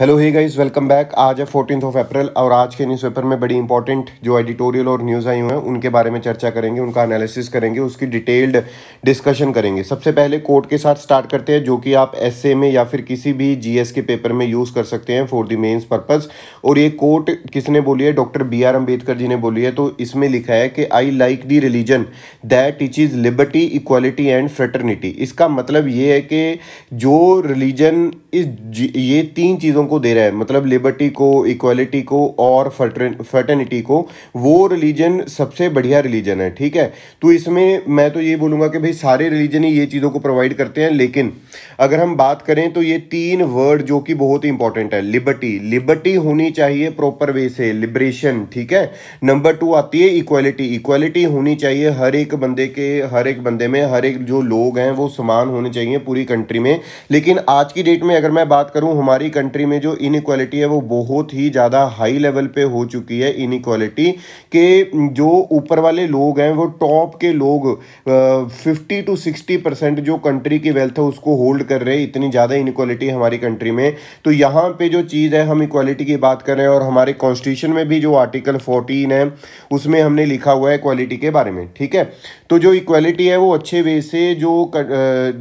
hello hi guys welcome back आज है fourteen of April और आज के न्यूज़पेपर में बड़ी इंपॉर्टेंट जो एडिटोरियल और न्यूज़ आई हुई हैं उनके बारे में चर्चा करेंगे उनका एनालिसिस करेंगे उसकी डिटेल्ड डिस्कशन करेंगे सबसे पहले कोर्ट के साथ स्टार्ट करते हैं जो कि आप एस में या फिर किसी भी जी के पेपर में यूज़ कर सकते हैं फॉर दी मेन्स पर्पज़ और ये कोर्ट किसने बोली है doctor B R Ambedkar ji ने बोली है तो इसमें लिखा है कि I like the religion that each is liberty equality and fraternity इसका मतलब ये है कि जो रिलीजन इस ये तीन चीज़ों चीज़ों को दे रहा है मतलब लिबर्टी को इक्वलिटी को और फर्टर्निटी को वो रिलीजन सबसे बढ़िया रिलीजन है ठीक है तो इसमें मैं तो ये बोलूँगा कि भाई सारे रिलीजन ही ये चीज़ों को प्रोवाइड करते हैं लेकिन अगर हम बात करें तो ये तीन वर्ड जो कि बहुत ही इंपॉर्टेंट है लिबर्टी लिबर्टी होनी चाहिए प्रॉपर वे से लिबरेशन ठीक है नंबर टू आती है इक्वालिटी इक्वालिटी होनी चाहिए हर एक बंदे के हर एक बंदे में हर एक जो लोग हैं वो समान होने चाहिए पूरी कंट्री में लेकिन आज की डेट में अगर मैं बात करूं हमारी कंट्री में में जो इनक्वालिटी है वो बहुत ही ज़्यादा हाई लेवल पे हो चुकी है इनक्वालिटी के जो ऊपर वाले लोग हैं वो टॉप के लोग फिफ्टी टू सिक्सटी परसेंट जो कंट्री की वेल्थ है उसको होल्ड कर रहे हैं इतनी ज़्यादा इनक्वालिटी हमारी कंट्री में तो यहाँ पर जो चीज़ है हम इक्वालिटी की बात कर रहे हैं और हमारे कॉन्स्टिट्यूशन में भी जो आर्टिकल फोर्टीन है उसमें हमने लिखा हुआ है इक्वालिटी के बारे में ठीक है तो जो इक्वालिटी है वो अच्छे वे से जो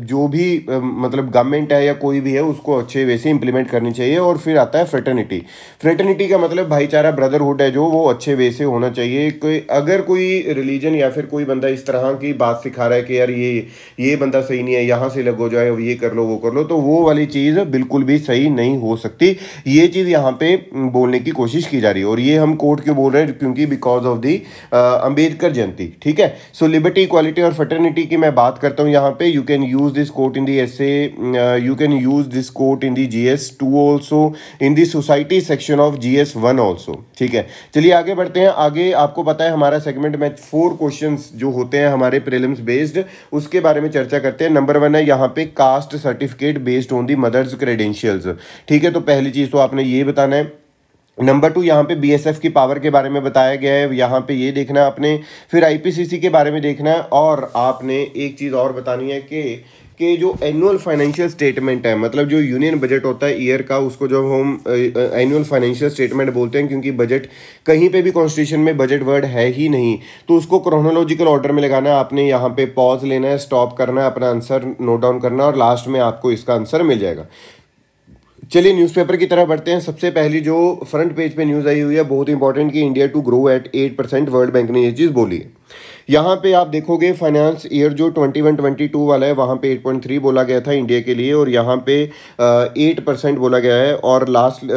जो भी मतलब गवर्नमेंट है या कोई भी है उसको अच्छे वे से इम्प्लीमेंट करनी चाहिए और फिर आता है फ्रेटर्निटी फ्रेटर्निटी का मतलब भाईचारा ब्रदरहुड है जो वो अच्छे वे से होना चाहिए कि अगर कोई रिलीजन या फिर कोई बंदा इस तरह की बात सिखा रहा है कि यार ये ये बंदा सही नहीं है यहाँ से लगो जाए ये कर लो वो कर लो तो वो वाली चीज़ बिल्कुल भी सही नहीं हो सकती ये चीज़ यहाँ पे बोलने की कोशिश की जा रही है और ये हम कोर्ट क्यों बोल रहे हैं क्योंकि because of the Ambedkar Jayanti ठीक है सो लिबर्टी सिक्योरिटी इक्वालिटी और फटर्निटी की मैं बात करता हूँ यहाँ पे you can use this quote in the essay you can use this quote in the G S two also in the society section of G S one also ठीक है चलिए आगे बढ़ते हैं आगे आपको पता है हमारा सेगमेंट में फोर क्वेश्चन जो होते हैं हमारे प्रिलिम्स बेस्ड उसके बारे में चर्चा करते हैं नंबर वन है यहाँ पे caste certificate based on the mother's credentials ठीक है तो पहली चीज़ तो आपने ये बताना है नंबर टू यहाँ पे बीएसएफ की पावर के बारे में बताया गया है यहाँ पे ये देखना है आपने फिर आईपीसीसी के बारे में देखना है और आपने एक चीज़ और बतानी है कि के जो एनुअल फाइनेंशियल स्टेटमेंट है मतलब जो यूनियन बजट होता है ईयर का उसको जब हम एनुअल फाइनेंशियल स्टेटमेंट बोलते हैं क्योंकि बजट कहीं पे भी कॉन्स्टिट्यूशन में बजट वर्ड है ही नहीं तो उसको क्रोनोलॉजिकल ऑर्डर में लगाना है आपने यहाँ पे पॉज लेना है स्टॉप करना है अपना आंसर नोट डाउन करना है और लास्ट में आपको इसका आंसर मिल जाएगा चलिए न्यूज़पेपर की तरफ बढ़ते हैं सबसे पहली जो फ्रंट पेज पे न्यूज़ आई हुई है बहुत इंपॉर्टेंट कि India to grow at eight percent world bank ने ये चीज़ बोली है यहाँ पे आप देखोगे फाइनेंस ईयर जो 21-22 वाला है वहाँ पे 8.3 बोला गया था इंडिया के लिए और यहाँ पे एट परसेंट बोला गया है और लास्ट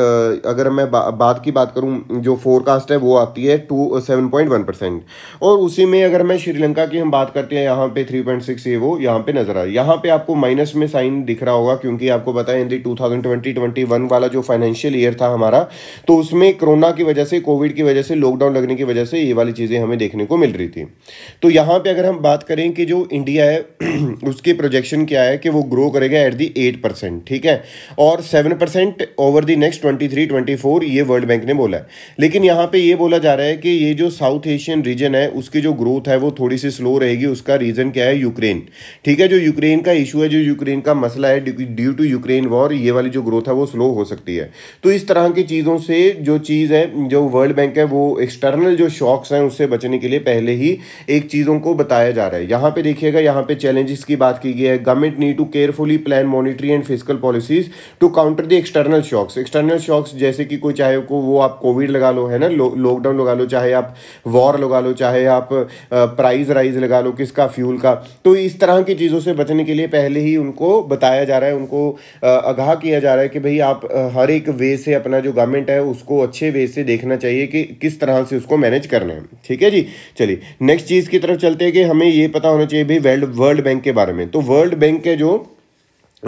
अगर मैं बा, बात की बात करूँ जो फोरकास्ट है वो आती है to seven point one percent और उसी में अगर मैं श्रीलंका की हम बात करते हैं यहाँ पे थ्री पॉइंट सिक्स ये वो यहाँ पे नज़र आ यहाँ पे आपको माइनस में साइन दिख रहा होगा क्योंकि आपको बताया है two thousand twenty twenty one वाला जो फाइनेंशियल ईयर था हमारा तो उसमें कोरोना की वजह से कोविड की वजह से लॉकडाउन लगने की वजह से ये वाली चीज़ें हमें देखने को मिल रही थी तो यहाँ पे अगर हम बात करें कि जो इंडिया है उसके प्रोजेक्शन क्या है कि वो ग्रो करेगा एट दी एट परसेंट ठीक है और seven percent over the next twenty three twenty four ये वर्ल्ड बैंक ने बोला है लेकिन यहाँ पे ये बोला जा रहा है कि ये जो साउथ एशियन रीजन है उसकी जो ग्रोथ है वो थोड़ी सी स्लो रहेगी उसका रीज़न क्या है यूक्रेन ठीक है जो यूक्रेन का इशू है जो यूक्रेन का मसला है ड्यू टू यूक्रेन वॉर ये वाली जो ग्रोथ है वो स्लो हो सकती है तो इस तरह की चीज़ों से जो चीज़ है जो वर्ल्ड बैंक है वो एक्सटर्नल जो शॉक्स हैं उससे बचने के लिए पहले ही एक चीज़ों को बताया जा रहा है यहाँ पे देखिएगा यहाँ पे चैलेंजेस की बात की गई है government need to carefully plan monetary and physical policies to counter the external shocks external shocks जैसे कि कोई चाहे को वो आप कोविड लगा लो है ना लॉकडाउन लगा लो चाहे आप वॉर लगा लो चाहे आप प्राइज राइज लगा लो किसका फ्यूल का तो इस तरह की चीज़ों से बचने के लिए पहले ही उनको बताया जा रहा है उनको आगाह किया जा रहा है कि भाई आप हर एक वे से अपना जो गवर्नमेंट है उसको अच्छे वे से देखना चाहिए कि किस तरह से उसको मैनेज करना है ठीक है जी चलिए नेक्स्ट चीज़ चीज़ की तरफ चलते हैं कि हमें ये पता होना चाहिए भाई वर्ल्ड वर्ल्ड बैंक के बारे में तो वर्ल्ड बैंक के जो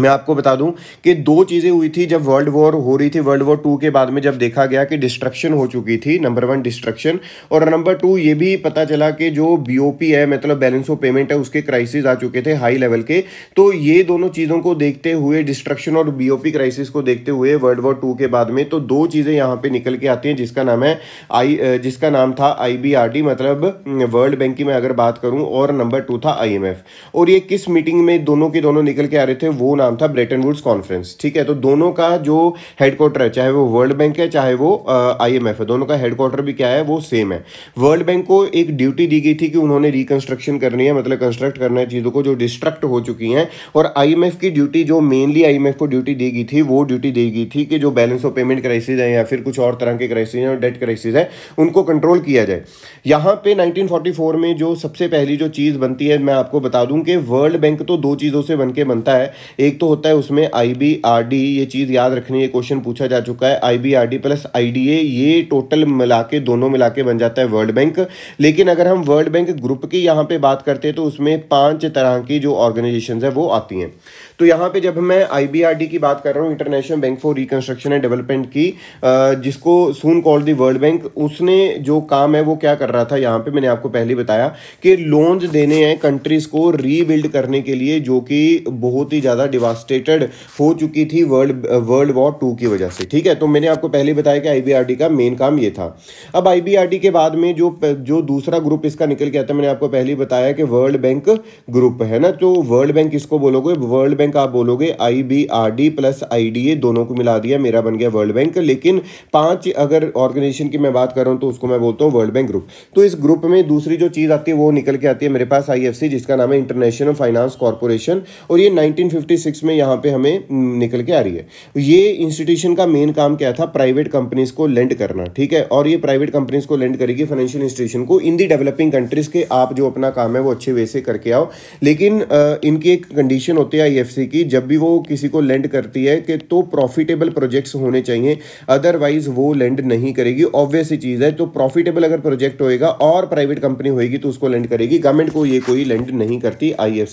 मैं आपको बता दूं कि दो चीज़ें हुई थी जब वर्ल्ड वॉर हो रही थी वर्ल्ड वॉर टू के बाद में जब देखा गया कि डिस्ट्रक्शन हो चुकी थी नंबर वन डिस्ट्रक्शन और नंबर टू ये भी पता चला कि जो बीओपी है मतलब बैलेंस ऑफ पेमेंट है उसके क्राइसिस आ चुके थे हाई लेवल के तो ये दोनों चीज़ों को देखते हुए डिस्ट्रक्शन और बी क्राइसिस को देखते हुए वर्ल्ड वॉर टू के बाद में तो दो चीज़ें यहाँ पर निकल के आती हैं जिसका नाम है आई जिसका नाम था आई मतलब वर्ल्ड बैंक की मैं अगर बात करूँ और नंबर टू था आई और ये किस मीटिंग में दोनों के दोनों निकल के आ रहे थे वो नाम नाम था ब्रेटन वुड्स कॉन्फ्रेंस ठीक है तो दोनों का जो हेडक्वार्टर है चाहे वो वर्ल्ड बैंक है चाहे वो आईएमएफ है दोनों का हेडक्वार्टर भी क्या है वो सेम है वर्ल्ड बैंक को एक ड्यूटी दी गई थी कि उन्होंने रिकंस्ट्रक्शन करनी है मतलब कंस्ट्रक्ट करना है चीज़ों को जो डिस्ट्रक्ट हो चुकी हैं और आई की ड्यूटी जो मेनली आई को ड्यूटी दी गई थी वो ड्यूटी दी गई थी कि जो बैलेंस ऑफ पेमेंट क्राइसिस है या फिर कुछ और तरह के क्राइसिस हैं डेट क्राइसिस है उनको कंट्रोल किया जाए यहाँ पे नाइनटीन में जो सबसे पहली जो चीज़ बनती है मैं आपको बता दूं कि वर्ल्ड बैंक तो दो चीज़ों से बन बनता है एक तो होता है उसमें आई बी आर डी ये चीज़ याद रखनी है क्वेश्चन पूछा जा चुका है I B R D plus I D A ये टोटल मिला के दोनों मिला के बन जाता है वर्ल्ड बैंक लेकिन अगर हम वर्ल्ड बैंक ग्रुप की यहाँ पे बात करते हैं तो उसमें पांच तरह की जो ऑर्गेनाइजेशन है वो आती हैं तो यहाँ पे जब मैं आई की बात कर रहा हूँ international bank for reconstruction and development की जिसको soon call the world bank उसने जो काम है वो क्या कर रहा था यहाँ पे मैंने आपको पहले बताया कि लोन्स देने हैं कंट्रीज को रीबिल्ड करने के लिए जो कि बहुत ही ज़्यादा डिवास्टेटेड हो चुकी थी वर्ल्ड वर्ल्ड वॉर टू की वजह से ठीक है तो मैंने आपको पहले बताया कि आई का मेन काम ये था अब आई के बाद में जो जो दूसरा ग्रुप इसका निकल के आता है मैंने आपको पहले बताया कि वर्ल्ड बैंक ग्रुप है ना तो वर्ल्ड बैंक इसको बोलोगे वर्ल्ड बैंक बैंक आप बोलोगे I B R D plus I D A दोनों को मिला दिया मेरा बन गया वर्ल्ड बैंक लेकिन पांच अगर ऑर्गेनाइजेशन की मैं बात कर रहा तो उसको मैं बोलता हूँ वर्ल्ड बैंक ग्रुप तो इस ग्रुप में दूसरी जो चीज़ आती है वो निकल के आती है मेरे पास आई एफ सी जिसका नाम है इंटरनेशनल फाइनेंस कॉरपोरेशन और ये नाइनटीन फिफ्टी सिक्स में यहाँ पर हमें निकल के आ रही है ये इंस्टीट्यूशन का मेन काम क्या था प्राइवेट कंपनीज को लेंड करना ठीक है और ये प्राइवेट कंपनीज को लेंड करेगी फाइनेंशियल इंस्टीट्यूशन को इन दी डेवलपिंग कंट्रीज के आप जो अपना काम है वो अच्छे वे से करके आओ लेकिन इनकी एक कंडीशन होती है आई हिस्से की जब भी वो किसी को लेंड करती है कि तो प्रॉफिटेबल प्रोजेक्ट्स होने चाहिए अदरवाइज वो लेंड नहीं करेगी ऑब्वियस ही चीज़ है तो प्रॉफिटेबल अगर प्रोजेक्ट होएगा और प्राइवेट कंपनी होएगी तो उसको लेंड करेगी गवर्नमेंट को ये कोई लेंड नहीं करती आई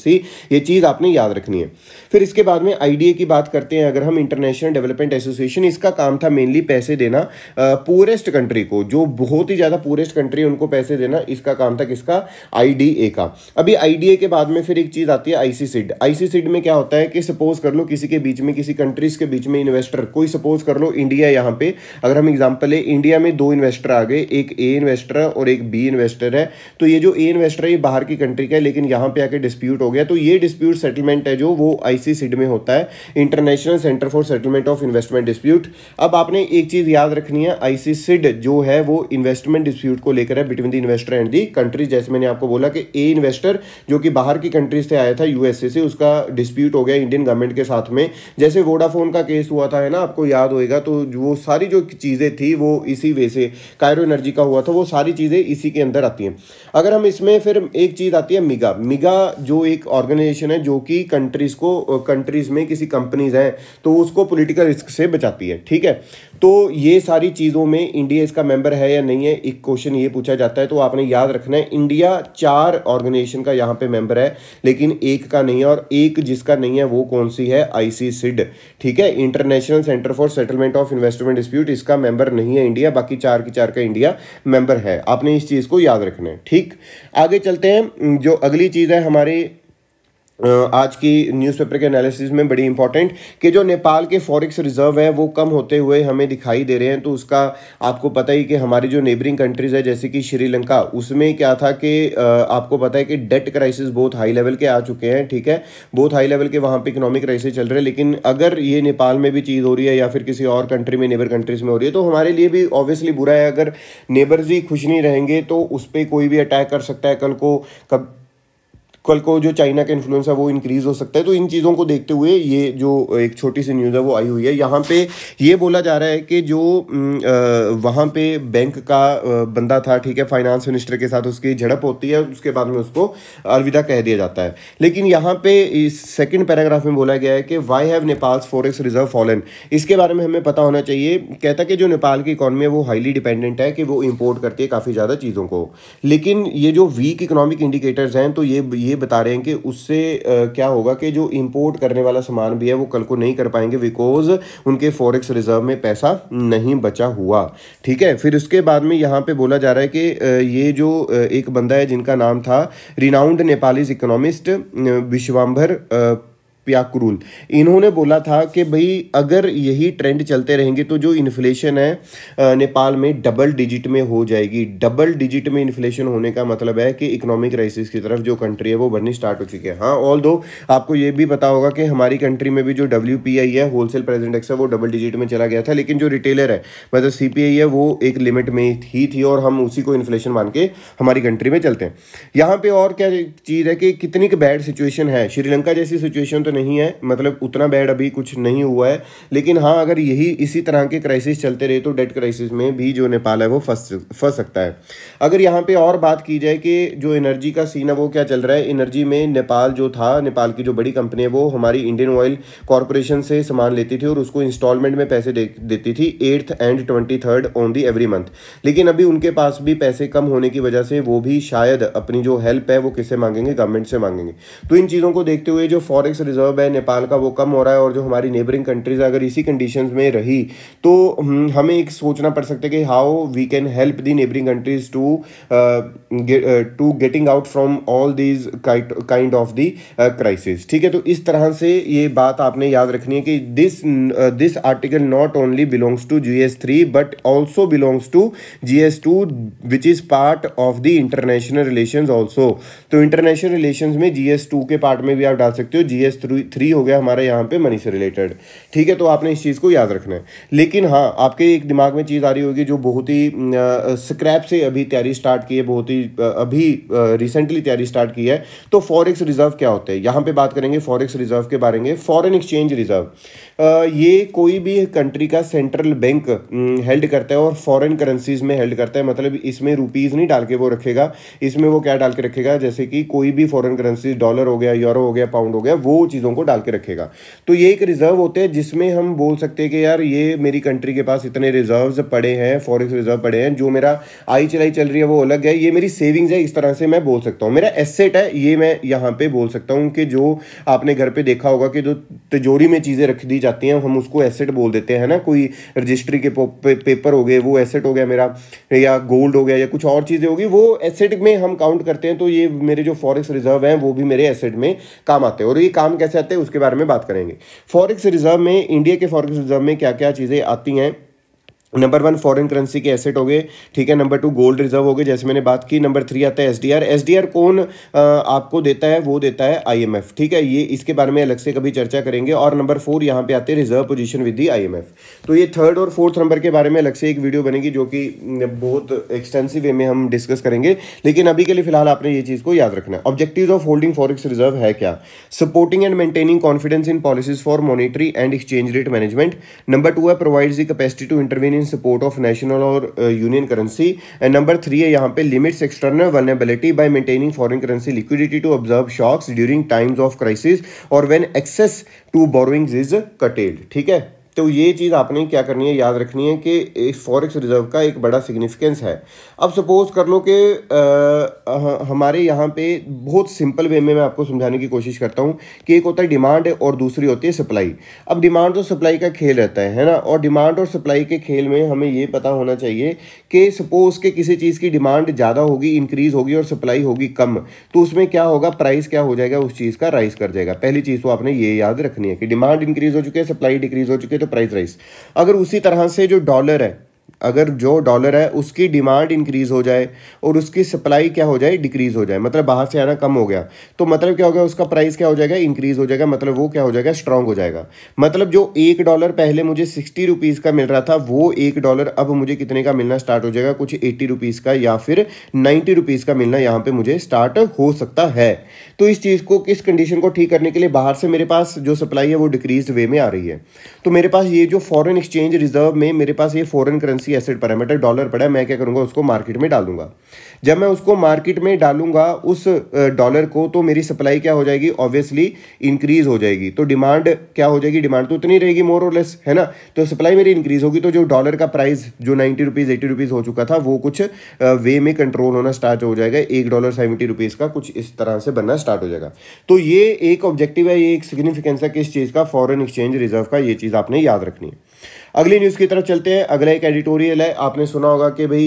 ये चीज़ आपने याद रखनी है फिर इसके बाद में आईडीए की बात करते हैं अगर हम इंटरनेशनल डेवलपमेंट एसोसिएशन इसका काम था मेनली पैसे देना पोरेस्ट कंट्री को जो बहुत ही ज़्यादा पोरेस्ट कंट्री उनको पैसे देना इसका काम था किसका आईडीए का अभी आईडीए के बाद में फिर एक चीज़ आती है आईसीसीड आईसीसीड में क्या होता है कि सपोज कर लो किसी के बीच में किसी कंट्रीज के बीच में इन्वेस्टर कोई सपोज कर लो इंडिया यहां पर अगर हम एग्जाम्पल है इंडिया में दो इन्वेस्टर आ गए एक ए इन्वेस्टर है और एक बी इन्वेस्टर है तो ये जो ए इन्वेस्टर है ये बाहर की कंट्री का है लेकिन यहां पे आके डिस्प्यूट हो गया तो ये डिस्प्यूट सेटलमेंट है जो वो आई आईसी सिड में होता है international centre for settlement of investment dispute अब आपने एक चीज़ याद रखनी है आईसी सिड जो है वो इन्वेस्टमेंट डिस्प्यूट को लेकर है between the investor and the country जैसे मैंने आपको बोला कि ए इन्वेस्टर जो कि बाहर की कंट्रीज से आया था यूएसए से उसका डिस्प्यूट हो गया इंडियन गवर्नमेंट के साथ में जैसे वोडाफोन का केस हुआ था है ना आपको याद होगा तो वो सारी जो चीज़ें थी वो इसी वे से कायरो एनर्जी का हुआ था वो सारी चीज़ें इसी के अंदर आती हैं अगर हम इसमें फिर एक चीज़ आती है मिगा मिगा जो एक ऑर्गेनाइजेशन है जो कि कंट्रीज़ को कंट्रीज़ में किसी कंपनीज़ हैं तो उसको पॉलिटिकल रिस्क से बचाती है ठीक है तो ये सारी चीज़ों में इंडिया इसका मेंबर है या नहीं है एक क्वेश्चन ये पूछा जाता है तो आपने याद रखना है इंडिया चार ऑर्गेनाइजेशन का यहाँ पे मेंबर है लेकिन एक का नहीं है और एक जिसका नहीं है वो कौन सी है आई सिड ठीक है international centre for settlement of investment dispute इसका मेंबर नहीं है इंडिया बाकी चार की चार का इंडिया मेंबर है आपने इस चीज़ को याद रखना है ठीक आगे चलते हैं जो अगली चीज़ है हमारे आज की न्यूज़पेपर के एनालिसिस में बड़ी इंपॉर्टेंट कि जो नेपाल के फॉरेक्स रिजर्व है वो कम होते हुए हमें दिखाई दे रहे हैं तो उसका आपको पता ही कि हमारी जो नेबरिंग कंट्रीज़ है जैसे कि श्रीलंका उसमें क्या था कि आपको पता है कि डेट क्राइसिस बहुत हाई लेवल के आ चुके हैं ठीक है बहुत हाई लेवल के वहाँ पर इकोनॉमिक क्राइसिस चल रहे हैं लेकिन अगर ये नेपाल में भी चीज़ हो रही है या फिर किसी और कंट्री में नेबर कंट्रीज़ में हो रही है तो हमारे लिए भी ऑब्वियसली बुरा है अगर नेबर्स ही खुश नहीं रहेंगे तो उस पर कोई भी अटैक कर सकता है कल को कब कल को जो चाइना का इन्फ्लुएंस है वो इंक्रीज हो सकता है तो इन चीज़ों को देखते हुए ये जो एक छोटी सी न्यूज़ है वो आई हुई है यहाँ पे ये बोला जा रहा है कि जो वहाँ पे बैंक का बंदा था ठीक है फाइनेंस मिनिस्टर के साथ उसकी झड़प होती है उसके बाद में उसको अलविदा कह दिया जाता है लेकिन यहाँ पे इस पैराग्राफ में बोला गया है कि why have Nepal's forex reserve fallen इसके बारे में हमें पता होना चाहिए कहता है कि जो नेपाल की इकोनॉमी है वो हाईली डिपेंडेंट है कि वो इम्पोर्ट करती है काफ़ी ज़्यादा चीज़ों को लेकिन ये जो वीक इकोनॉमिक इंडिकेटर्स हैं तो ये ये बता रहे हैं कि उससे क्या होगा कि जो इम्पोर्ट करने वाला सामान भी है वो कल को नहीं कर पाएंगे बिकॉज उनके फॉरेक्स रिजर्व में पैसा नहीं बचा हुआ ठीक है फिर उसके बाद में यहाँ पे बोला जा रहा है कि ये जो एक बंदा है जिनका नाम था renowned Nepalese economist Vishwambhar Pyakurel इन्होंने बोला था कि भाई अगर यही ट्रेंड चलते रहेंगे तो जो इन्फ्लेशन है नेपाल में डबल डिजिट में हो जाएगी डबल डिजिट में इन्फ्लेशन होने का मतलब है कि इकोनॉमिक क्राइसिस की तरफ जो कंट्री है वो बढ़नी स्टार्ट हो चुकी है हाँ ऑल दो आपको ये भी पता होगा कि हमारी कंट्री में भी जो डब्ल्यू है होलसेल प्रेजेंट एक्स है वो डबल डिजिट में चला गया था लेकिन जो रिटेलर है मतलब सी है वो एक लिमिट में ही थी और हम उसी को इन्फ्लेशन मान के हमारी कंट्री में चलते हैं यहाँ पर और क्या चीज़ है कि कितनी बैड सिचुएशन है श्रीलंका जैसी सिचुएशन तो नहीं है मतलब उतना बैड अभी कुछ नहीं हुआ है लेकिन हाँ अगर यही इसी तरह के क्राइसिस चलते रहे तो डेट क्राइसिस में भी जो नेपाल है वो फंस फंस सकता है अगर यहाँ पे और बात की जाए कि जो एनर्जी का सीन है वो क्या चल रहा है एनर्जी में नेपाल जो था नेपाल की जो बड़ी कंपनी है वो हमारी इंडियन ऑयल कॉरपोरेशन से सामान लेती थी और उसको इंस्टॉलमेंट में पैसे दे देती थी eighth and twenty third on the every month लेकिन अभी उनके पास भी पैसे कम होने की वजह से वो भी शायद अपनी जो हेल्प है वो किससे मांगेंगे गवर्नमेंट से मांगेंगे तो इन चीज़ों को देखते हुए जो फॉरेक्स रिजर्व रिजर्व है नेपाल का वो कम हो रहा है और जो हमारी नेबरिंग कंट्रीज अगर इसी कंडीशन में रही तो हम्म, हमें एक सोचना पड़ सकता है कि how we can help the neighbouring countries to to getting out from all these kind of the crisis ठीक है तो इस तरह से ये बात आपने याद रखनी है कि this this article not only belongs to G S three but also belongs to G S two which is part of the international relation also तो इंटरनेशनल रिलेशन में जी एस टू के पार्ट में भी आप डाल सकते हो जी S three हो गया हमारे यहाँ पे मनी से रिलेटेड ठीक है तो आपने इस चीज़ को याद रखना है लेकिन हाँ आपके एक दिमाग में चीज़ आ रही होगी जो बहुत ही स्क्रैप से अभी तैयारी स्टार्ट की है बहुत ही अभी रिसेंटली तैयारी स्टार्ट की है तो फॉरेक्स रिजर्व क्या होते हैं यहाँ पर बात करेंगे फॉरेक्स रिजर्व के बारे में फॉरन एक्सचेंज रिजर्व ये कोई भी कंट्री का सेंट्रल बैंक हेल्ड करता है और फॉरन करेंसीज में हेल्ड करता है मतलब इसमें रुपीज़ नहीं डाल के वो रखेगा इसमें वो क्या डाल के रखेगा जैसे कि कोई भी फॉरेन करेंसी डॉलर हो गया यूरो हो गया पाउंड हो गया वो चीज़ चीज़ों को डाल के रखेगा तो ये एक रिजर्व होते हैं जिसमें हम बोल सकते हैं कि यार ये मेरी कंट्री के पास इतने रिजर्व पड़े हैं फॉरेक्स रिजर्व पड़े हैं जो मेरा आई चलाई चल रही है वो अलग है ये मेरी सेविंग्स है इस तरह से मैं बोल सकता हूँ मेरा एसेट है ये मैं यहाँ पर बोल सकता हूँ कि जो आपने घर पर देखा होगा कि जो तिजोरी में चीज़ें रख दी जाती हैं हम उसको एसेट बोल देते हैं ना कोई रजिस्ट्री के पेपर हो गए वो एसेट हो गया मेरा या गोल्ड हो गया या कुछ और चीज़ें होगी वो एसेट में हम काउंट करते हैं तो ये मेरे जो फॉरेक्स रिजर्व हैं वो भी मेरे एसेट में काम आते हैं और ये काम कैसे आते हैं उसके बारे में बात करेंगे फॉरेक्स रिजर्व में इंडिया के फॉरेक्स रिजर्व में क्या क्या चीज़ें आती हैं नंबर वन फॉरेन करेंसी के एसेट हो गए ठीक है नंबर टू गोल्ड रिजर्व हो गए जैसे मैंने बात की नंबर थ्री आता है एसडीआर एसडीआर कौन आ, आपको देता है वो देता है आईएमएफ ठीक है ये इसके बारे में अलग से कभी चर्चा करेंगे और नंबर फोर यहाँ पे आते हैं reserve position with the IMF तो ये थर्ड और फोर्थ नंबर के बारे में अलग से एक वीडियो बनेगी जो कि बहुत एक्सटेंसिव वे में हम डिस्कस करेंगे लेकिन अभी के लिए फिलहाल आपने ये चीज़ को याद रखना है objective of holding forex reserve है क्या supporting and maintaining confidence in policies for monetary and exchange rate management number two है provides the capacity to intervene in in support of national or union currency and number three है यहाँ पे limits external vulnerability by maintaining foreign currency liquidity to observe shocks during times of crisis or when access to borrowings is curtailed ठीक है तो ये चीज़ आपने क्या करनी है याद रखनी है कि इस फॉरेक्स रिज़र्व का एक बड़ा सिग्निफिकेंस है अब सपोज़ कर लो कि हमारे यहाँ पे बहुत सिंपल वे में मैं आपको समझाने की कोशिश करता हूँ कि एक होता है डिमांड और दूसरी होती है सप्लाई अब डिमांड और सप्लाई का खेल रहता है है ना और डिमांड और सप्लाई के खेल में हमें ये पता होना चाहिए कि सपोज़ के किसी चीज़ की डिमांड ज़्यादा होगी इंक्रीज़ होगी और सप्लाई होगी कम तो उसमें क्या होगा प्राइस क्या हो जाएगा उस चीज़ का राइस कर जाएगा पहली चीज़ तो आपने ये याद रखनी है कि डिमांड इंक्रीज़ हो चुकी है सप्लाई डिक्रीज़ हो चुकी है तो प्राइस राइस अगर उसी तरह से जो डॉलर है अगर जो डॉलर है उसकी डिमांड इंक्रीज़ हो जाए और उसकी सप्लाई क्या हो जाए डिक्रीज़ हो जाए मतलब बाहर से आना कम हो गया तो मतलब क्या होगा उसका प्राइस क्या हो जाएगा इंक्रीज़ हो जाएगा मतलब वो क्या हो जाएगा स्ट्रांग हो जाएगा मतलब जो एक डॉलर पहले मुझे सिक्सटी रुपीज़ का मिल रहा था वो एक डॉलर अब मुझे कितने का मिलना स्टार्ट हो जाएगा कुछ एट्टी रुपीज़ का या फिर नाइन्टी रुपीज़ का मिलना यहाँ पर मुझे स्टार्ट हो सकता है तो इस चीज़ को किस कंडीशन को ठीक करने के लिए बाहर से मेरे पास जो सप्लाई है वो डिक्रीज वे में आ रही है तो मेरे पास ये जो फॉरन एक्सचेंज रिजर्व में मेरे पास ये foreign currency currency asset parameter dollar पड़ा है मैं क्या करूँगा उसको मार्केट में डालूंगा जब मैं उसको मार्केट में डालूंगा उस डॉलर को तो मेरी सप्लाई क्या हो जाएगी ऑब्वियसली इंक्रीज हो जाएगी तो डिमांड क्या हो जाएगी डिमांड तो उतनी रहेगी मोर और लेस है ना तो सप्लाई मेरी इंक्रीज होगी तो जो डॉलर का प्राइस जो नाइन्टी रुपीज़ एटी रुपीज़ हो चुका था वो कुछ वे में कंट्रोल होना स्टार्ट हो जाएगा एक डॉलर सेवेंटी रुपीज़ का कुछ इस तरह से बनना स्टार्ट हो जाएगा तो ये एक ऑब्जेक्टिव है ये एक सिग्निफिकेंस है किस चीज़ का फॉरन एक्सचेंज रिजर्व का ये चीज़ आपने याद रखनी है अगली न्यूज़ की तरफ चलते हैं अगला एक एडिटोरियल है आपने सुना होगा कि भाई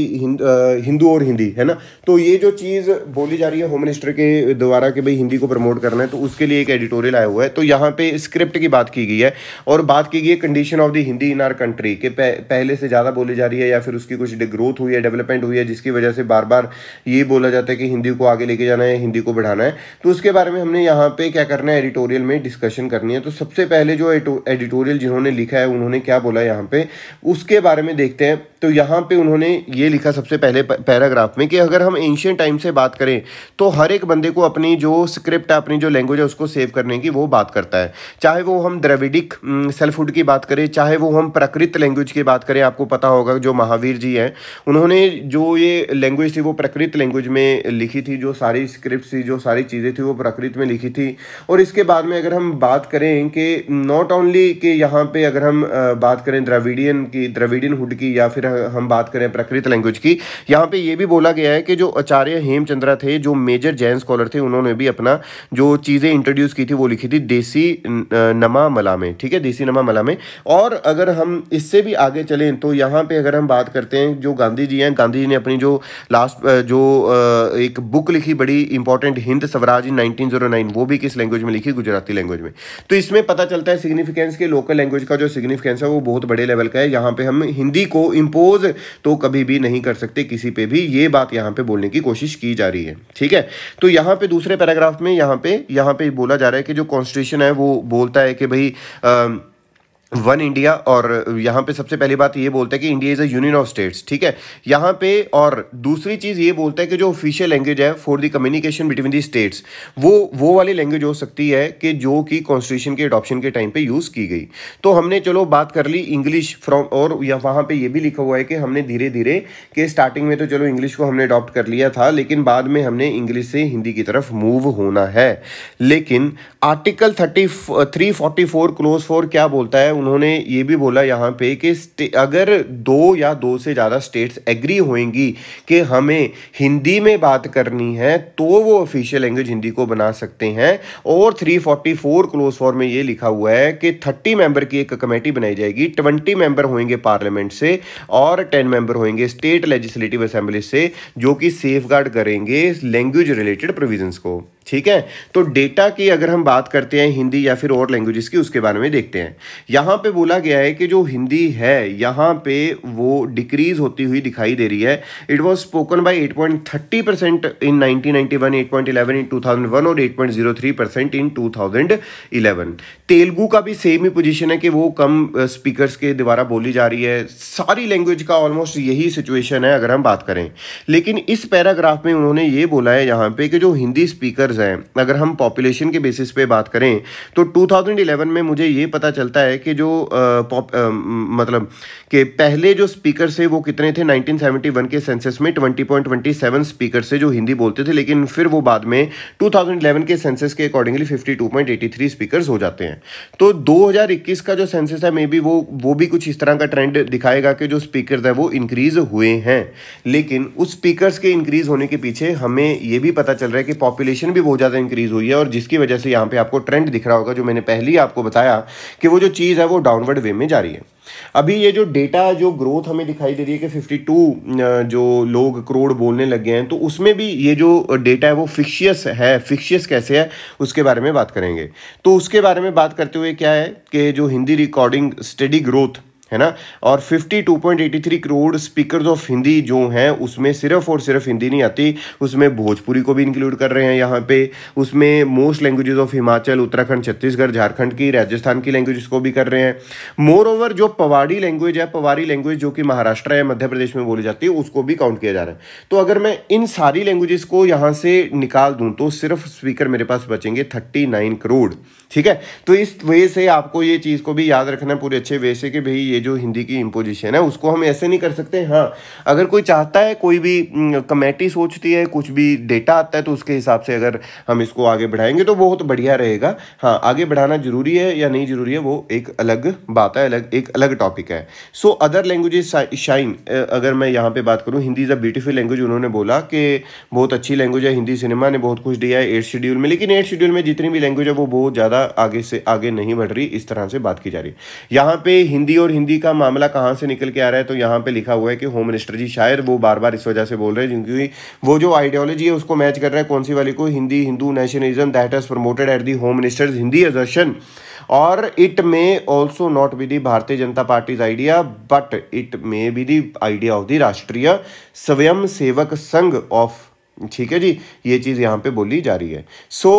हिंदू और हिंदी है ना तो ये जो चीज़ बोली जा रही है होम मिनिस्टर के द्वारा कि भाई हिंदी को प्रमोट करना है तो उसके लिए एक एडिटोरियल आया हुआ है तो यहाँ पे स्क्रिप्ट की बात की गई है और बात की गई है condition of the Hindi in our country के पहले से ज़्यादा बोली जा रही है या फिर उसकी कुछ ग्रोथ हुई है डेवलपमेंट हुई है जिसकी वजह से बार बार ये बोला जाता है कि हिंदी को आगे लेके जाना है हिंदी को बढ़ाना है तो उसके बारे में हमने यहाँ पे क्या करना है एडिटोरियल में डिस्कशन करनी है तो सबसे पहले जो एडिटोरियल जिन्होंने लिखा है उन्होंने क्या बोला यहाँ यहाँ पे उसके बारे में देखते हैं तो यहाँ पे उन्होंने ये लिखा सबसे पहले पैराग्राफ में कि अगर हम एंशियन टाइम से बात करें तो हर एक बंदे को अपनी जो स्क्रिप्ट है अपनी जो लैंग्वेज है उसको सेव करने की वो बात करता है चाहे वो हम द्रविडिक सेल्फहुड की बात करें चाहे वो हम प्रकृत लैंग्वेज की बात करें आपको पता होगा जो महावीर जी हैं उन्होंने जो ये लैंग्वेज थी वो प्रकृत लैंग्वेज में लिखी थी जो सारी स्क्रिप्ट थी जो सारी चीज़ें थी वो प्रकृत में लिखी थी और इसके बाद में अगर हम बात करें कि नॉट ओनली कि यहाँ पे अगर हम बात करें द्रविडियन की द्रविडियन हुड की या फिर हम बात करें प्रकृत लैंग्वेज की यहाँ पे ये भी बोला गया है कि जो आचार्य हेमचंद्रा थे जो मेजर जैन स्कॉलर थे उन्होंने भी अपना जो चीज़ें इंट्रोड्यूस की थी वो लिखी थी देसी नमा मला में ठीक है देसी नमा मला में और अगर हम इससे भी आगे चलें तो यहाँ पर अगर हम बात करते हैं जो गांधी जी हैं गांधी जी ने अपनी जो लास्ट जो एक बुक लिखी बड़ी important Hind Swaraj in nineteen वो भी किस लैंग्वेज में लिखी गुजराती लैंग्वेज में तो इसमें पता चलता है सिग्निफिकेंस के लोकल लैंग्वेज का जो सिग्निफिकेंस है वो बहुत बड़े लेवल का है यहाँ पे हम हिंदी को इम्पोर्ट इम्पोज तो कभी भी नहीं कर सकते किसी पे भी ये बात यहाँ पे बोलने की कोशिश की जा रही है ठीक है तो यहाँ पे दूसरे पैराग्राफ में यहाँ पे यहाँ पे बोला जा रहा है कि जो कॉन्स्टिट्यूशन है वो बोलता है कि भाई आ, वन इंडिया और यहाँ पे सबसे पहली बात ये बोलते हैं कि India is a union of states ठीक है यहाँ पे और दूसरी चीज़ ये बोलता है कि जो ऑफिशियल लैंग्वेज है for the communication between the states वो वो वाली लैंग्वेज हो सकती है कि जो कि कॉन्स्टिट्यूशन के अडॉप्शन के टाइम पे यूज़ की गई तो हमने चलो बात कर ली इंग्लिश फ्रॉम और या वहाँ पर यह भी लिखा हुआ है कि हमने धीरे धीरे के स्टार्टिंग में तो चलो इंग्लिश को हमने अडॉप्ट कर लिया था लेकिन बाद में हमने इंग्लिश से हिंदी की तरफ मूव होना है लेकिन article thirty three forty four close four क्या बोलता है उन्होंने ये भी बोला यहाँ पे कि अगर दो या दो से ज़्यादा स्टेट्स एग्री होंगी कि हमें हिंदी में बात करनी है तो वो ऑफिशियल लैंग्वेज हिंदी को बना सकते हैं और 344 क्लोज फॉर में ये लिखा हुआ है कि 30 मेंबर की एक कमेटी बनाई जाएगी 20 मेंबर होंगे पार्लियामेंट से और 10 मेंबर होंगे स्टेट लेजिस्लेटिव असेंबली से जो कि सेफ करेंगे लैंग्वेज रिलेटेड प्रोविजन को ठीक है तो डेटा की अगर हम बात करते हैं हिंदी या फिर और लैंग्वेजेस की उसके बारे में देखते हैं यहाँ पे बोला गया है कि जो हिंदी है यहाँ पे वो डिक्रीज होती हुई दिखाई दे रही है it was spoken by eight point thirty percent in nineteen ninety one eight point eleven in two thousand one और eight point zero three percent in two thousand eleven Telugu का भी सेम ही पोजिशन है कि वो कम स्पीकर के द्वारा बोली जा रही है सारी लैंग्वेज का ऑलमोस्ट यही सिचुएशन है अगर हम बात करें लेकिन इस पैराग्राफ में उन्होंने ये बोला है यहाँ पे कि जो हिंदी स्पीकर न्यूज़ हैं अगर हम पॉपुलेशन के बेसिस पे बात करें तो 2011 में मुझे ये पता चलता है कि जो आ, आ, मतलब कि पहले जो स्पीकर थे वो कितने थे 1971 के सेंसस में 20.27 स्पीकर से जो हिंदी बोलते थे लेकिन फिर वो बाद में 2011 के सेंसस के अकॉर्डिंगली 52.83 स्पीकर्स हो जाते हैं तो 2021 का जो सेंसस है मे बी वो वो भी कुछ इस तरह का ट्रेंड दिखाएगा कि जो स्पीकर है वो इंक्रीज हुए हैं लेकिन उस स्पीकर के इंक्रीज होने के पीछे हमें ये भी पता चल रहा है कि पॉपुलेशन भी बहुत ज़्यादा इंक्रीज़ हुई है और जिसकी वजह से यहाँ पे आपको ट्रेंड दिख रहा होगा जो मैंने पहले ही आपको बताया कि वो जो चीज़ है वो डाउनवर्ड वे में जा रही है अभी ये जो डेटा जो ग्रोथ हमें दिखाई दे रही है कि 52 जो लोग करोड़ बोलने लग गए हैं तो उसमें भी ये जो डेटा है वो फिक्शियस है फिक्शियस कैसे है उसके बारे में बात करेंगे तो उसके बारे में बात करते हुए क्या है कि जो हिंदी रिकॉर्डिंग स्टडी ग्रोथ है ना और 52.83 करोड़ स्पीकर्स ऑफ हिंदी जो हैं उसमें सिर्फ और सिर्फ हिंदी नहीं आती उसमें भोजपुरी को भी इंक्लूड कर रहे हैं यहाँ पे उसमें most languages of Himachal Uttarakhand Chhattisgarh Jharkhand की राजस्थान की लैंग्वेज को भी कर रहे हैं मोर ओवर जो पवाड़ी लैंग्वेज है पवाड़ी लैंग्वेज जो कि महाराष्ट्र या मध्य प्रदेश में बोली जाती है उसको भी काउंट किया जा रहा है तो अगर मैं इन सारी लैंग्वेजेस को यहाँ से निकाल दूँ तो सिर्फ स्पीकर मेरे पास बचेंगे थर्टी करोड़ ठीक है तो इस वे से आपको ये चीज़ को भी याद रखना पूरे अच्छे वे से कि भाई ये जो हिंदी की इम्पोजिशन है उसको हम ऐसे नहीं कर सकते हाँ अगर कोई चाहता है कोई भी कमेटी सोचती है कुछ भी डेटा आता है तो उसके हिसाब से अगर हम इसको आगे बढ़ाएंगे तो बहुत बढ़िया रहेगा हाँ आगे बढ़ाना जरूरी है या नहीं जरूरी है वो एक अलग बात है अलग एक अलग टॉपिक है सो अदर लैंग्वेजेस शाइन अगर मैं यहाँ पे बात करूँ Hindi is a beautiful language उन्होंने बोला कि बहुत अच्छी लैंग्वेज है हिंदी सिनेमा ने बहुत कुछ दिया है एट शेड्यूल में लेकिन एट शेड्यूल में जितनी भी लैंग्वेज है वो बहुत ज़्यादा आगे से आगे नहीं बढ़ रही इस तरह से बात की जा रही है यहाँ पे हिंदी और हिंदी हिंदी का मामला कहाँ से निकल के आ रहा है तो यहाँ पे लिखा हुआ है कि होम मिनिस्टर जी शायद वो बार बार इस वजह से बोल रहे हैं क्योंकि वो जो आइडियोलॉजी है उसको मैच कर रहा है कौन सी वाली को Hindi Hindu nationalism that is promoted at the home minister's Hindi assertion और it may also not be the Bharatiya Janata party's idea but it may be the idea of the Rashtriya Swayam सेवक संघ ऑफ ठीक है जी ये चीज़ यहाँ पे बोली जा रही है सो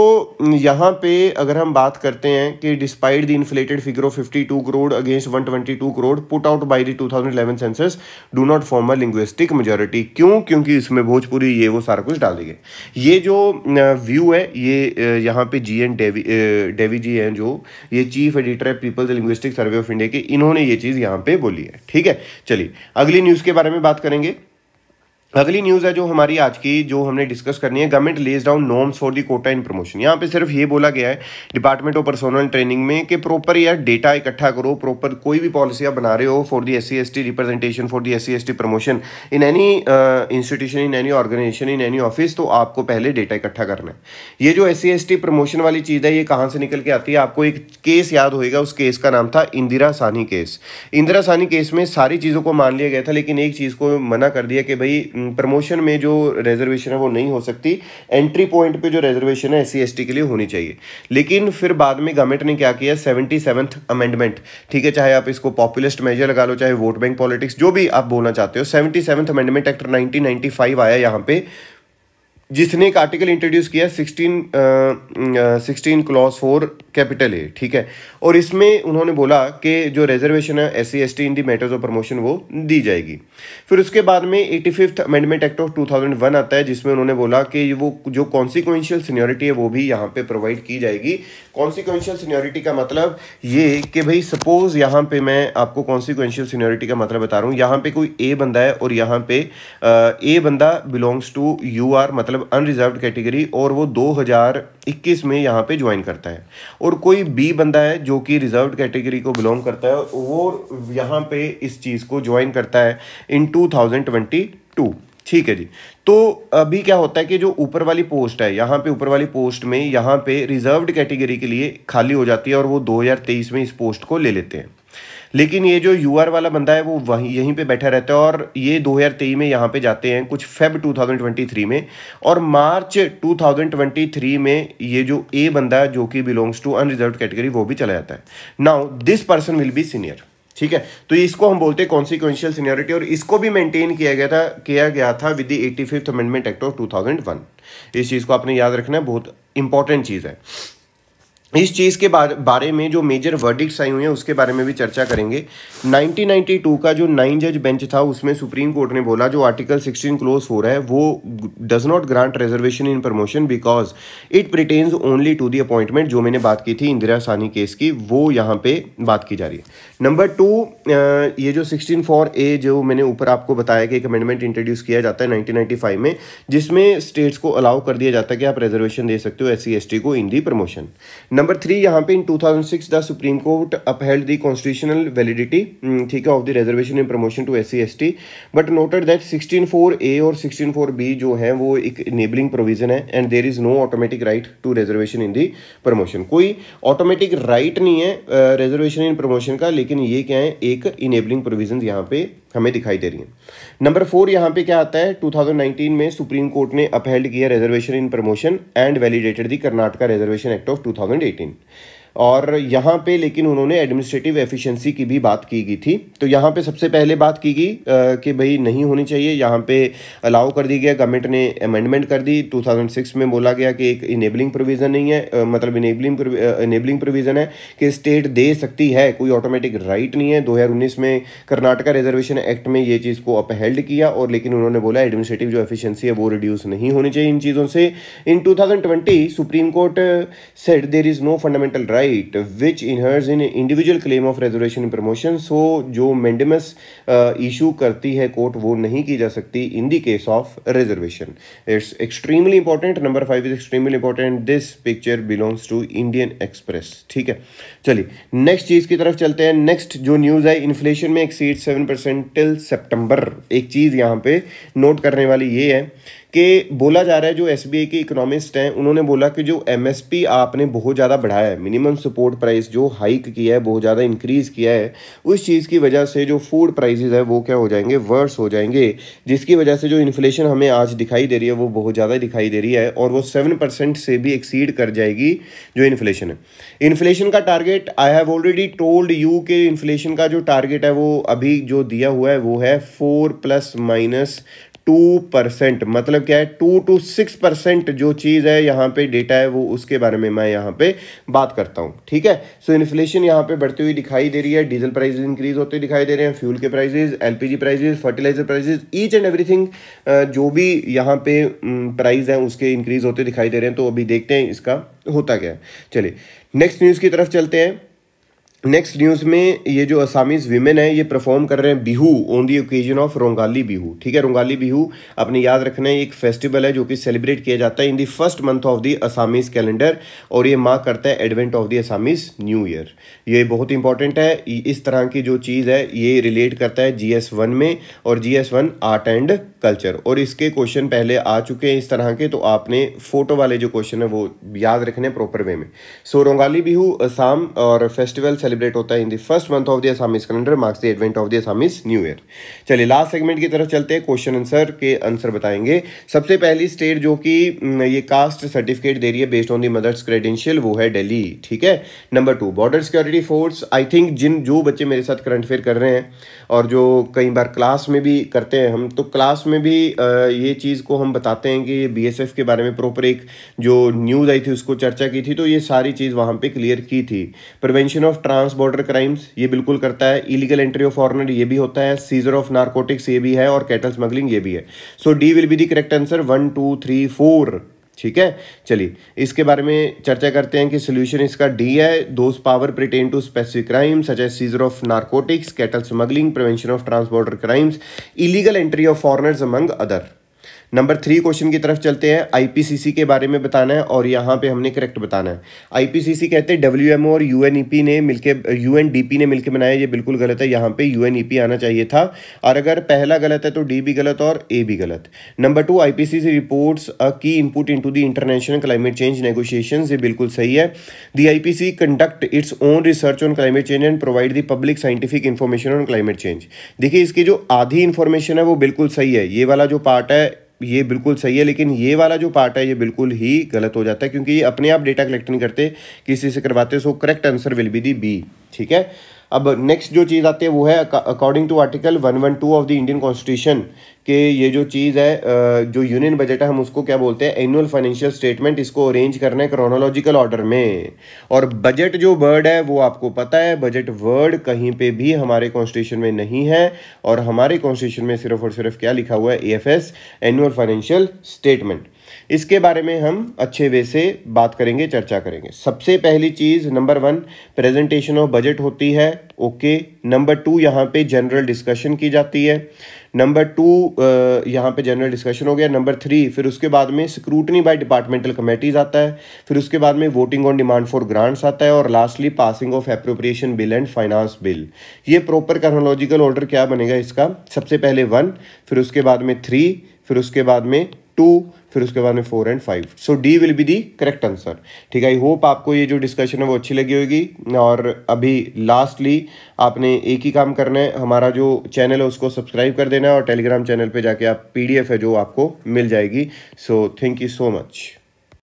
so, यहाँ पे अगर हम बात करते हैं कि despite the inflated figure of 52 crore against 122 crore put out by the 2011 census do not form a linguistic majority क्यों क्योंकि इसमें भोजपुरी ये वो सारा कुछ डाल देंगे ये जो व्यू है ये यहाँ पे जी एन डेवी डेवी जी हैं जो ये चीफ एडिटर है people's linguistic survey of India के इन्होंने ये चीज़ यहाँ पे बोली है ठीक है चलिए अगली न्यूज़ के बारे में बात करेंगे अगली न्यूज़ है जो हमारी आज की जो हमने डिस्कस करनी है government lays down norms for the quota in promotion यहाँ पे सिर्फ ये बोला गया है डिपार्टमेंट ऑफ पर्सनल ट्रेनिंग में कि प्रॉपर यार डेटा इकट्ठा करो प्रॉपर कोई भी पॉलिसी आप बना रहे हो for the S C S T representation for the S C S T promotion in any institution in any organisation in any office तो आपको पहले डेटा इकट्ठा करना है ये जो S C S T promotion वाली चीज़ है ये कहाँ से निकल के आती है आपको एक केस याद होएगा उस केस का नाम था इंदिरा सानी केस इंदिरा सानी केस में सारी चीज़ों को मान लिया गया था लेकिन एक चीज़ को मना कर दिया कि भाई प्रमोशन में जो रिजर्वेशन है वो नहीं हो सकती एंट्री पॉइंट पे जो रिजर्वेशन है एस सी e के लिए होनी चाहिए लेकिन फिर बाद में गवर्नमेंट ने क्या किया सेवेंटी सेवन्थ अमेंडमेंट ठीक है चाहे आप इसको पॉपुलिस्ट मेजर लगा लो चाहे वोट बैंक पॉलिटिक्स जो भी आप बोलना चाहते हो seventy seventh amendment act nineteen आया यहाँ पे जिसने एक आर्टिकल इंट्रोड्यूस किया sixteen sixteen clause four capital A ठीक है और इसमें उन्होंने बोला कि जो रिजर्वेशन है S C S T in the matters of promotion वो दी जाएगी फिर उसके बाद में eighty fifth amendment act of two thousand one आता है जिसमें उन्होंने बोला कि वो जो कॉन्सिक्वेंशियल सीनियोरिटी है वो भी यहाँ पे प्रोवाइड की जाएगी कॉन्सिक्वेंशियल सीनियोरिटी का मतलब ये कि भाई सपोज यहाँ पे मैं आपको कॉन्सिक्वेंशियल सीनियोरिटी का मतलब बता रहा हूँ यहाँ पे कोई ए बंदा है और यहाँ पे ए बंदा बिलोंग्स टू यू आर मतलब अनरिजर्व कैटेगरी और वो दो हजार इक्कीस में यहाँ पे ज्वाइन करता है और कोई बी बंदा है जो कि रिजर्व कैटेगरी को बिलोंग करता है वो यहाँ पे इस चीज़ को ज्वाइन करता है in two thousand twenty two ठीक है जी तो अभी क्या होता है कि जो ऊपर वाली पोस्ट है यहाँ पे ऊपर वाली पोस्ट में यहाँ पे रिजर्व्ड कैटेगरी के लिए खाली हो जाती है और वो 2023 में इस पोस्ट को ले लेते हैं लेकिन ये जो यू वाला बंदा है वो वहीं यहीं पे बैठा रहता है और ये 2023 में यहाँ पे जाते हैं कुछ फेब 2023 में और मार्च 2023 में ये जो ए बंदा जो कि बिलोंग्स टू अनरिजर्व कैटेगरी वो भी चला जाता है now this person will be senior ठीक है तो इसको हम बोलते हैं कॉन्सिक्वेंशियल सीनियरिटी और इसको भी मेंटेन किया गया था किया गया था with the eighty fifth amendment act of 2001 इस चीज़ को आपने याद रखना है बहुत इंपॉर्टेंट चीज़ है इस चीज़ के बारे में जो मेजर वर्डिक्स आई हुई हैं उसके बारे में भी चर्चा करेंगे 1992 का जो नाइन जज बेंच था उसमें सुप्रीम कोर्ट ने बोला जो आर्टिकल 16 क्लोज हो रहा है वो does not grant reservation in promotion because it pertains only to the appointment जो मैंने बात की थी इंदिरा सानी केस की वो यहाँ पे बात की जा रही है नंबर टू ये जो सिक्सटीन फोर ए जो मैंने ऊपर आपको बताया कि एक अमेंडमेंट इंट्रोड्यूस किया जाता है नाइनटीन में जिसमें स्टेट्स को अलाउ कर दिया जाता है कि आप रिजर्वेशन दे सकते हो एस सी को in the promotion number three यहाँ पे in 2006 the supreme court upheld the constitutional validity ठीक है of the reservation in promotion to S C but noted that 16.4 A और 16.4 बी जो है वो एक इनेबलिंग प्रोविजन है and there is no automatic right to reservation in the promotion कोई automatic right right नहीं है रिजर्वेशन इन प्रमोशन का लेकिन ये क्या है एक इनेबलिंग प्रोविजन यहाँ पे हमें दिखाई दे रही है नंबर फोर यहाँ पे क्या आता है 2019 में सुप्रीम कोर्ट ने अपहेल्ड किया reservation in promotion and validated the Karnataka reservation act of 2018 और यहाँ पे लेकिन उन्होंने एडमिनिस्ट्रेटिव एफिशिएंसी की भी बात की गई थी तो यहाँ पे सबसे पहले बात की गई कि भाई नहीं होनी चाहिए यहाँ पे अलाउ कर दी गया गवर्नमेंट ने अमेंडमेंट कर दी 2006 में बोला गया कि एक इनेबलिंग प्रोविज़न नहीं है मतलब इनेबलिंग इनेबलिंग प्रोविज़न है कि स्टेट दे सकती है कोई ऑटोमेटिक राइट नहीं है दो में कर्नाटका रिजर्वेशन एक्ट में ये चीज़ को अपहेल्ड किया और लेकिन उन्होंने बोला एडमिनिस्ट्रेटिव जो एफिशियंसी है वो रिड्यूस नहीं होनी चाहिए इन चीज़ों से in two supreme court said there is no fundamental right right which inheres in individual claim of resolution promotion so जो मैंडमस इशू uh, करती है कोर्ट वो नहीं की जा सकती in the case of reservation it's extremely important number five is extremely important this picture belongs to Indian Express ठीक है चलिए नेक्स्ट चीज की तरफ चलते हैं नेक्स्ट जो न्यूज है इन्फ्लेशन में exceed seven percent till September एक चीज यहां पे नोट करने वाली ये है कि बोला जा रहा है जो एस के इकोनॉमिस्ट हैं उन्होंने बोला कि जो एम आपने बहुत ज़्यादा बढ़ाया है मिनिमम सपोर्ट प्राइस जो हाइक किया है बहुत ज़्यादा इंक्रीज़ किया है उस चीज़ की वजह से जो फूड प्राइजेज है वो क्या हो जाएंगे वर्स हो जाएंगे जिसकी वजह से जो इन्फ्लेशन हमें आज दिखाई दे रही है वो बहुत ज़्यादा दिखाई दे रही है और वो सेवन परसेंट से भी एक्सीड कर जाएगी जो इन्फ्लेशन है इन्फ्लेशन का target I have already told you के इन्फ्लेशन का जो टारगेट है वो अभी जो दिया हुआ है वो है four plus minus two percent मतलब क्या है टू टू सिक्स परसेंट जो चीज़ है यहां पे डेटा है वो उसके बारे में मैं यहां पे बात करता हूं ठीक है सो so, इन्फ्लेशन यहां पे बढ़ती हुई दिखाई दे रही है डीजल प्राइसेस इंक्रीज होते दिखाई दे रहे हैं फ्यूल के prices LPG prices fertiliser prices each and everything जो भी यहां पे प्राइस है उसके इंक्रीज होते दिखाई दे रहे हैं तो अभी देखते हैं इसका होता क्या है चलिए नेक्स्ट न्यूज़ की तरफ चलते हैं नेक्स्ट न्यूज़ में ये जो असामीज वीमेन है ये परफॉर्म कर रहे हैं Bihu on the occasion of Rongali Bihu ठीक है रोंगाली बिहू आपने याद रखना है एक फेस्टिवल है जो कि सेलिब्रेट किया जाता है in the first month of the Assamese calendar और ये मार्क करता है advent of the Assamese new year ये बहुत इंपॉर्टेंट है इस तरह की जो चीज़ है ये रिलेट करता है जी एस वन में और G S one art and culture और इसके क्वेश्चन पहले आ चुके हैं इस तरह के तो आपने फोटो वाले जो क्वेश्चन है वो याद रखने प्रॉपर वे में सो रोंगाली बिहू असाम और फेस्टिवल सेलिब्रेट होता है in the first month of the Assamese calendar marks the advent of the Assamese new year चलिए लास्ट सेगमेंट की तरफ चलते हैं क्वेश्चन आंसर के आंसर बताएंगे सबसे पहली स्टेट जो कि हम्म, ये कास्ट सर्टिफिकेट दे रही है based on the mother's credential वो है डेली ठीक है number two border security force I think जिन जो बच्चे मेरे साथ करंट अफेयर कर रहे हैं और जो कई बार क्लास में भी करते हैं हम तो क्लास में भी ये चीज़ को हम बताते हैं कि बी के बारे में प्रॉपर एक जो न्यूज़ आई थी उसको चर्चा की थी तो ये सारी चीज़ वहाँ पर क्लियर की थी prevention of trans trans border crimes ये बिल्कुल करता है इलीगल एंट्री ऑफ फॉरनर ये भी होता है सीजर ऑफ नार्कोटिक्स ये भी है और कैटल स्मगलिंग ये भी है so D will be the correct answer one two three four ठीक है चलिए इसके बारे में चर्चा करते हैं कि सोल्यूशन इसका डी है those power pertain to specific crime such as seizure of narcotics cattle smuggling prevention of trans border crimes illegal entry of foreigners among other number three question की तरफ चलते हैं आईपीसीसी के बारे में बताना है और यहाँ पे हमने करेक्ट बताना है आईपीसीसी कहते हैं डब्ल्यूएमओ और यूएनईपी e ने मिलके यूएनडीपी ने मिलके बनाया ये बिल्कुल गलत है यहाँ पे यूएनईपी e आना चाहिए था और अगर पहला गलत है तो डी भी गलत और ए भी गलत नंबर टू आई रिपोर्ट्स की input in the international climate change negotiation ये बिल्कुल सही है the I conduct its own research on climate change and provide the public scientific information on climate change देखिए इसकी जो आधी इन्फॉर्मेशन है वो बिल्कुल सही है ये वाला जो पार्ट है ये बिल्कुल सही है लेकिन ये वाला जो पार्ट है ये बिल्कुल ही गलत हो जाता है क्योंकि ये अपने आप डेटा कलेक्ट नहीं करते किसी से करवाते so correct answer will be the B ठीक है अब नेक्स्ट जो चीज़ आती है वो है according to article one one two of the Indian constitution के ये जो चीज़ है जो यूनियन बजट है हम उसको क्या बोलते हैं एनुअल फाइनेंशियल स्टेटमेंट इसको अरेंज करना है क्रोनोलॉजिकल ऑर्डर में और बजट जो वर्ड है वो आपको पता है बजट वर्ड कहीं पे भी हमारे कॉन्स्टिट्यूशन में नहीं है और हमारे कॉन्स्टिट्यूशन में सिर्फ और सिर्फ क्या लिखा हुआ है A F S annual financial statement इसके बारे में हम अच्छे वे से बात करेंगे चर्चा करेंगे सबसे पहली चीज़ number one presentation of budget होती है ओके नंबर टू यहाँ पे जनरल डिस्कशन की जाती है नंबर टू यहाँ पे जनरल डिस्कशन हो गया नंबर थ्री फिर उसके बाद में स्क्रूटनी बाय डिपार्टमेंटल कमेटीज आता है फिर उसके बाद में voting on demand for grants आता है और lastly passing of appropriation bill and finance bill ये प्रॉपर कर्नोलॉजिकल ऑर्डर क्या बनेगा इसका सबसे पहले वन फिर उसके बाद में थ्री फिर उसके बाद में टू फिर उसके बाद में four and five so D will be the correct answer ठीक है आई होप आपको ये जो डिस्कशन है वो अच्छी लगी होगी और अभी लास्टली आपने एक ही काम करना है हमारा जो चैनल है उसको सब्सक्राइब कर देना है और टेलीग्राम चैनल पर जाके आप पी है जो आपको मिल जाएगी so thank you so much